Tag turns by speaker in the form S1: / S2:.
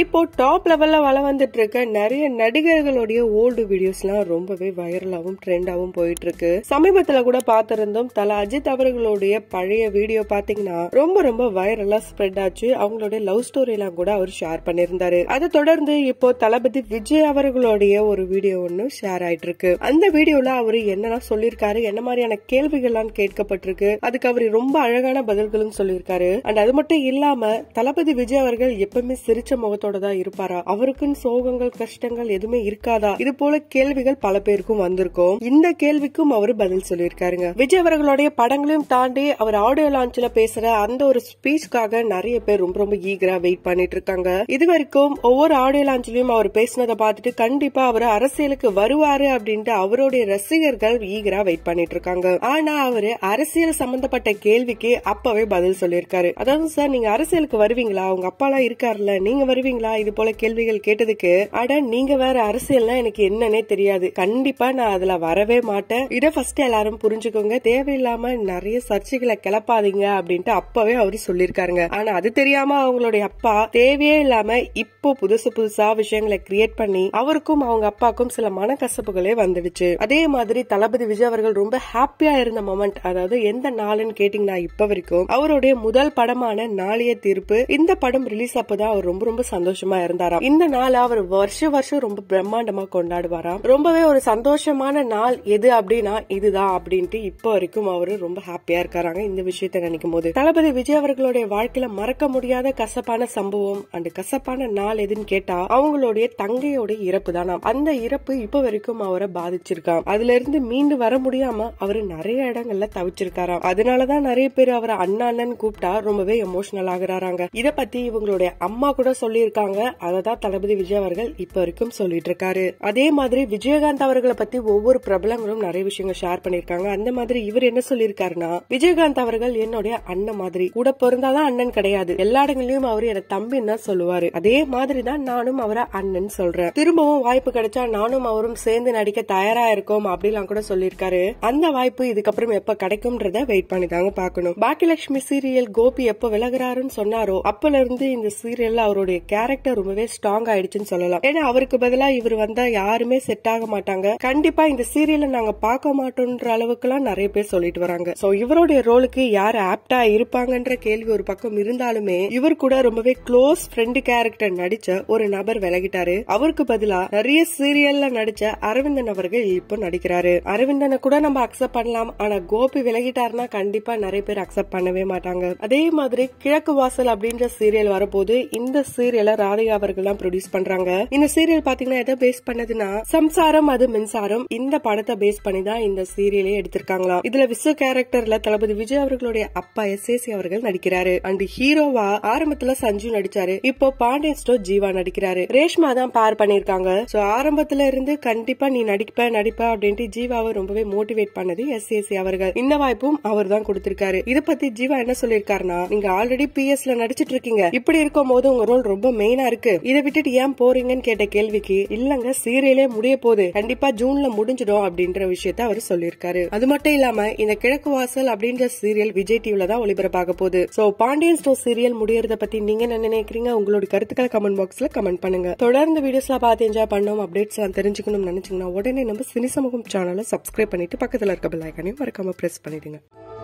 S1: இப்போ டாப் லெவலில் வள வந்துட்டு இருக்க நிறைய நடிகர்களுடைய ஓல்டு வீடியோஸ்லாம் ரொம்பவே வைரலாகவும் ட்ரெண்டாகவும் போயிட்டு இருக்கு சமீபத்தில் கூட பார்த்திருந்தோம் தல அஜித் அவர்களுடைய பழைய வீடியோ பார்த்தீங்கன்னா ரொம்ப ரொம்ப வைரலா ஸ்ப்ரெட் ஆச்சு அவங்களுடைய லவ் ஸ்டோரிலாம் கூட அவர் ஷேர் பண்ணியிருந்தாரு அதை தொடர்ந்து இப்போ தளபதி விஜய் அவர்களுடைய ஒரு வீடியோ ஒன்று ஷேர் ஆயிட்டு இருக்கு அந்த வீடியோல அவர் என்னெல்லாம் சொல்லியிருக்காரு என்ன மாதிரியான கேள்விகள்லாம் கேட்கப்பட்டிருக்கு அதுக்கு அவர் ரொம்ப அழகான பதில்களும் சொல்லியிருக்காரு அண்ட் அது மட்டும் இல்லாம தளபதி விஜய் அவர்கள் எப்பவுமே சிரிச்ச முகத்தோட நோக்கத்தோட தான் இருப்பாரா அவருக்குன்னு சோகங்கள் கஷ்டங்கள் எதுவுமே இருக்காதா இது போல கேள்விகள் பல பேருக்கும் வந்திருக்கும் இந்த கேள்விக்கும் அவர் பதில் சொல்லியிருக்காருங்க விஜய் அவர்களுடைய படங்களையும் தாண்டி அவர் ஆடியோ லான்ச்ல பேசுற அந்த ஒரு ஸ்பீச்சுக்காக நிறைய பேர் ரொம்ப ரொம்ப ஈகரா வெயிட் பண்ணிட்டு இருக்காங்க இது வரைக்கும் ஒவ்வொரு ஆடியோ லான்ச்லயும் அவர் பேசினதை பார்த்துட்டு கண்டிப்பா அவர் அரசியலுக்கு வருவாரு அப்படின்ட்டு அவருடைய ரசிகர்கள் ஈகரா வெயிட் பண்ணிட்டு இருக்காங்க ஆனா அவரு அரசியல் சம்பந்தப்பட்ட கேள்விக்கு அப்பவே பதில் சொல்லியிருக்காரு அதாவது சார் நீங்க அரசியலுக்கு வருவீங்களா உங்க அப்பா எல்லாம் இருக்காருல்ல நீங்க வருவீங்க பாத்தீங்களா இது போல கேள்விகள் கேட்டதுக்கு அட நீங்க வேற அரசியல்னா எனக்கு என்னன்னே தெரியாது கண்டிப்பா நான் அதுல வரவே மாட்டேன் இதை ஃபர்ஸ்ட் எல்லாரும் புரிஞ்சுக்கோங்க தேவையில்லாம நிறைய சர்ச்சைகளை கிளப்பாதீங்க அப்படின்ட்டு அப்பவே அவரு சொல்லிருக்காருங்க ஆனா அது தெரியாம அவங்களுடைய அப்பா தேவையே இல்லாம இப்போ புதுசு புதுசா விஷயங்களை கிரியேட் பண்ணி அவருக்கும் அவங்க அப்பாக்கும் சில மனக்கசப்புகளே வந்துடுச்சு அதே மாதிரி தளபதி விஜய் அவர்கள் ரொம்ப ஹாப்பியா இருந்த மொமெண்ட் அதாவது எந்த நாளுன்னு கேட்டீங்கன்னா இப்ப வரைக்கும் அவருடைய முதல் படமான நாளைய தீர்ப்பு இந்த படம் ரிலீஸ் அப்பதான் அவர் ரொம்ப ரொம்ப சந்தோஷமா இருந்தாராம் இந்த நாள் அவர் வருஷ வருஷம் ரொம்ப பிரம்மாண்டமா கொண்டாடுவாராம் ரொம்பவே ஒரு சந்தோஷமான நாள் எது அப்படின்னா இதுதான் அப்படின்ட்டு இப்போ வரைக்கும் அவரு ரொம்ப ஹாப்பியா இருக்காராங்க இந்த விஷயத்த நினைக்கும் போது தளபதி விஜய் அவர்களுடைய வாழ்க்கையில மறக்க முடியாத கசப்பான சம்பவம் அண்ட் கசப்பான நாள் எதுன்னு கேட்டா அவங்களுடைய தங்கையோட இறப்பு தானாம் அந்த இறப்பு இப்ப வரைக்கும் அவரை பாதிச்சிருக்காம் அதுல இருந்து மீண்டு வர முடியாம அவரு நிறைய இடங்கள்ல தவிச்சிருக்காராம் அதனாலதான் நிறைய பேர் அவரை அண்ணா அண்ணன் கூப்பிட்டா ரொம்பவே எமோஷனல் ஆகுறாராங்க இத பத்தி இவங்களுடைய அம்மா கூட சொல்லி இருக்காங்க அதை தான் தளபதி விஜய் அவர்கள் இப்போ வரைக்கும் சொல்லிட்டு இருக்காரு அதே மாதிரி விஜயகாந்த் அவர்களை பத்தி ஒவ்வொரு பிரபலங்களும் நிறைய விஷயங்கள் ஷேர் பண்ணிருக்காங்க அந்த மாதிரி இவர் என்ன சொல்லியிருக்காருன்னா விஜயகாந்த் அவர்கள் என்னுடைய அண்ணன் மாதிரி கூட பிறந்தாதான் அண்ணன் கிடையாது எல்லா இடங்களிலும் அவர் என தம்பின்னு தான் சொல்லுவாரு அதே மாதிரி தான் நானும் அவரை அண்ணன் சொல்றேன் திரும்பவும் வாய்ப்பு கிடைச்சா நானும் அவரும் சேர்ந்து நடிக்க தயாரா இருக்கோம் அப்படிலாம் கூட சொல்லியிருக்காரு அந்த வாய்ப்பு இதுக்கப்புறம் எப்ப கிடைக்கும்ன்றத வெயிட் பண்ணி தாங்க பாக்கணும் பாக்கியலட்சுமி சீரியல் கோபி எப்ப விலகிறாருன்னு சொன்னாரோ அப்பல இருந்து இந்த சீரியல் அவருடைய கேரக்டர் ரொம்பவே ஸ்ட்ராங் ஆயிடுச்சுன்னு சொல்லலாம் ஏன்னா அவருக்கு பதிலா இவர் வந்தா யாருமே செட் ஆக மாட்டாங்க கண்டிப்பா இந்த சீரியல நாங்க பார்க்க மாட்டோம்ன்ற அளவுக்கு எல்லாம் நிறைய பேர் சொல்லிட்டு வராங்க சோ இவருடைய ரோலுக்கு யார் ஆப்டா இருப்பாங்கன்ற கேள்வி ஒரு பக்கம் இருந்தாலுமே இவர் கூட ரொம்பவே க்ளோஸ் ஃப்ரெண்ட் கேரக்டர் நடிச்ச ஒரு நபர் விலகிட்டாரு அவருக்கு பதிலா நிறைய சீரியல்ல நடிச்ச அரவிந்தன் அவர்கள் இப்போ நடிக்கிறாரு அரவிந்தனை கூட நம்ம அக்செப்ட் பண்ணலாம் ஆனா கோபி விலகிட்டாருன்னா கண்டிப்பா நிறைய பேர் அக்செப்ட் பண்ணவே மாட்டாங்க அதே மாதிரி கிழக்கு வாசல் அப்படின்ற சீரியல் வரப்போது இந்த சீரியல சீரியலை ராதையா அவர்கள் தான் ப்ரொடியூஸ் பண்றாங்க இந்த சீரியல் பாத்தீங்கன்னா எதை பேஸ் பண்ணதுன்னா சம்சாரம் அது மின்சாரம் இந்த படத்தை பேஸ் பண்ணி தான் இந்த சீரியலே எடுத்திருக்காங்களாம் இதுல விஸ்வ கேரக்டர்ல தளபதி விஜய் அவர்களுடைய அப்பா எஸ் ஏசி அவர்கள் நடிக்கிறாரு அண்ட் ஹீரோவா ஆரம்பத்துல சஞ்சு நடிச்சாரு இப்போ பாண்டியஸ்டோ ஜீவா நடிக்கிறாரு ரேஷ்மா தான் பார் பண்ணிருக்காங்க சோ ஆரம்பத்துல இருந்து கண்டிப்பா நீ நடிப்ப நடிப்ப அப்படின்ட்டு ஜீவாவை ரொம்பவே மோட்டிவேட் பண்ணது எஸ் ஏசி அவர்கள் இந்த வாய்ப்பும் அவர் தான் கொடுத்திருக்காரு இத பத்தி ஜீவா என்ன சொல்லிருக்காருன்னா நீங்க ஆல்ரெடி பி எஸ்ல நடிச்சிட்டு இருக்கீங்க இப்படி இருக்கும் போது உங்க ரோல் ரொம்ப மெயினா இருக்கு இதை விட்டுட்டு ஏன் போறீங்கன்னு கேட்ட கேள்விக்கு இல்லங்க சீரியலே முடிய போகுது கண்டிப்பா ஜூன்ல முடிஞ்சிடும் அப்படின்ற விஷயத்த அவர் சொல்லியிருக்காரு அது மட்டும் இல்லாம இந்த கிழக்கு வாசல் அப்படின்ற சீரியல் விஜய் டிவில தான் ஒளிபரப்பாக போகுது சோ பாண்டியன் ஸ்டோர் சீரியல் முடியறத பத்தி நீங்க என்ன நினைக்கிறீங்க உங்களோட கருத்துக்களை கமெண்ட் பாக்ஸ்ல கமெண்ட் பண்ணுங்க தொடர்ந்து வீடியோஸ்ல பார்த்து என்ஜாய் பண்ணோம் அப்டேட்ஸ் எல்லாம் தெரிஞ்சுக்கணும்னு நினைச்சீங்கன்னா உடனே நம்ம சினி சமூகம் சேனலை சப்ஸ்கிரைப் பண்ணிட்டு பக்கத்துல இருக்க பெல் ஐக்கனையும் மறக்காம பிரஸ் பண்ணிடுங்க